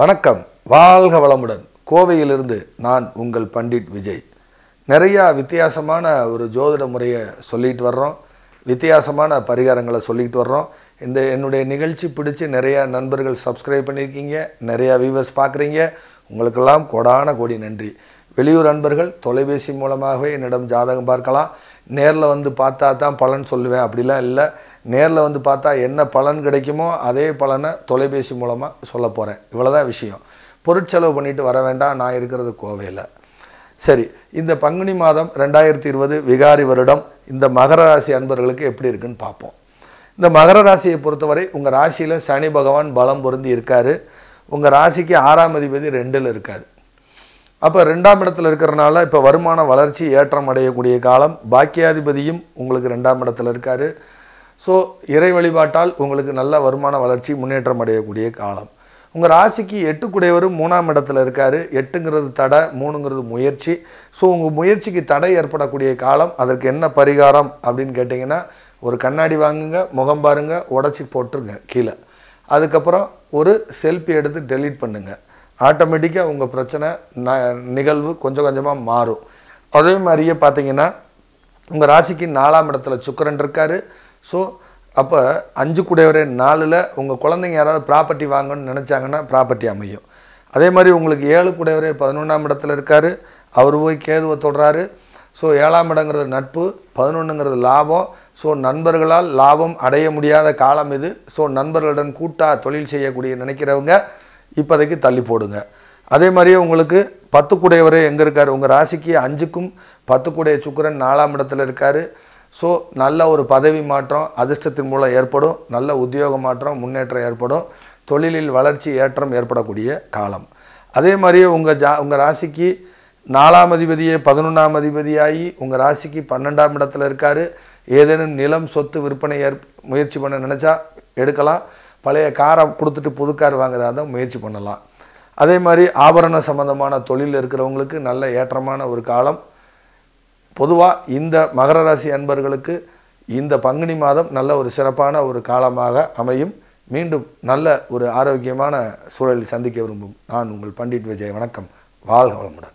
வணக்கம் வாழ்க வளமுடன் கோவையிலிருந்து நான் உங்கள் பண்டிட் விஜய் நிறையா வித்தியாசமான ஒரு ஜோதிட முறையை சொல்லிட்டு வர்றோம் வித்தியாசமான பரிகாரங்களை சொல்லிட்டு வர்றோம் இந்த என்னுடைய நிகழ்ச்சி பிடிச்சி நிறையா நண்பர்கள் சப்ஸ்கிரைப் பண்ணியிருக்கீங்க நிறையா வியூவர்ஸ் பார்க்குறீங்க உங்களுக்கெல்லாம் கொடான கோடி நன்றி வெளியூர் அன்பர்கள் தொலைபேசி மூலமாகவே என்னிடம் ஜாதகம் பார்க்கலாம் நேரில் வந்து பார்த்தா தான் பலன் சொல்லுவேன் அப்படிலாம் இல்லை நேரில் வந்து பார்த்தா என்ன பலன் கிடைக்குமோ அதே பலனை தொலைபேசி மூலமாக சொல்ல போகிறேன் இவ்வளோதான் விஷயம் பொருட்செலவு பண்ணிட்டு வர வேண்டாம் நான் இருக்கிறது கோவையில் சரி இந்த பங்குனி மாதம் ரெண்டாயிரத்தி இருபது விகாரி வருடம் இந்த மகர ராசி அன்பர்களுக்கு எப்படி இருக்குன்னு பார்ப்போம் இந்த மகர ராசியை பொறுத்தவரை உங்கள் ராசியில் சனி பகவான் பலம் பொருந்தி இருக்கார் உங்கள் ராசிக்கு ஆறாம் அதிபதி ரெண்டில் இருக்கார் அப்போ ரெண்டாம் இடத்துல இருக்கிறனால இப்போ வருமான வளர்ச்சி ஏற்றம் அடையக்கூடிய காலம் பாக்கியாதிபதியும் உங்களுக்கு ரெண்டாம் இடத்துல இருக்கார் ஸோ இறை வழிபாட்டால் உங்களுக்கு நல்ல வருமான வளர்ச்சி முன்னேற்றம் அடையக்கூடிய காலம் உங்கள் ராசிக்கு எட்டுக்குடையவரும் மூணாம் இடத்துல இருக்கார் எட்டுங்கிறது தடை மூணுங்கிறது முயற்சி ஸோ உங்கள் முயற்சிக்கு தடை ஏற்படக்கூடிய காலம் அதற்கு என்ன பரிகாரம் அப்படின்னு கேட்டிங்கன்னா ஒரு கண்ணாடி வாங்குங்க முகம் பாருங்கள் உடச்சி போட்டுருங்க கீழே அதுக்கப்புறம் ஒரு செல்ஃபி எடுத்து டெலீட் பண்ணுங்கள் ஆட்டோமேட்டிக்காக உங்கள் பிரச்சனை ந நிகழ்வு கொஞ்சம் கொஞ்சமாக மாறும் அதே மாதிரியே பார்த்தீங்கன்னா உங்கள் ராசிக்கு நாலாம் இடத்துல சுக்கரன் இருக்கார் ஸோ அப்போ அஞ்சு கூடையவரே நாலில் உங்கள் குழந்தைங்க யாராவது ப்ராப்பர்ட்டி வாங்கணும்னு நினச்சாங்கன்னா ப்ராப்பர்ட்டி அமையும் அதே மாதிரி உங்களுக்கு ஏழு கூடையவரே பதினொன்றாம் இடத்துல இருக்கார் அவர் போய் கேதுவை தொடுறாரு ஸோ ஏழாம் இடங்கிறது நட்பு பதினொன்றுங்கிறது லாபம் ஸோ நண்பர்களால் லாபம் அடைய முடியாத காலம் இது ஸோ நண்பர்களுடன் கூட்டாக தொழில் செய்யக்கூடிய நினைக்கிறவங்க இப்போதைக்கு தள்ளி போடுங்க அதே மாதிரியே உங்களுக்கு பத்து கூடையவர் எங்கே இருக்கார் உங்கள் ராசிக்கு அஞ்சுக்கும் பத்து கூடைய சுக்கரன் நாலாம் இடத்துல இருக்கார் ஸோ நல்ல ஒரு பதவி மாற்றம் அதிர்ஷ்டத்தின் மூலம் ஏற்படும் நல்ல உத்தியோக மாற்றம் முன்னேற்றம் ஏற்படும் தொழிலில் வளர்ச்சி ஏற்றம் ஏற்படக்கூடிய காலம் அதே மாதிரியே உங்கள் ஜா உங்கள் ராசிக்கு நாலாம் அதிபதியே பதினொன்றாம் அதிபதியாகி உங்கள் ராசிக்கு பன்னெண்டாம் இடத்துல இருக்கார் ஏதேனும் நிலம் சொத்து விற்பனை ஏற் முயற்சி பண்ண நினச்சா எடுக்கலாம் பழைய காரை கொடுத்துட்டு புது கார் வாங்குறதா தான் முயற்சி பண்ணலாம் அதே மாதிரி ஆபரண சம்பந்தமான தொழில் இருக்கிறவங்களுக்கு நல்ல ஏற்றமான ஒரு காலம் பொதுவாக இந்த மகர ராசி அன்பர்களுக்கு இந்த பங்குனி மாதம் நல்ல ஒரு சிறப்பான ஒரு காலமாக அமையும் மீண்டும் நல்ல ஒரு ஆரோக்கியமான சூழலில் சந்திக்க விரும்பும் நான் உங்கள் பண்டிட் விஜய் வணக்கம் வாழ்க வளமுடன்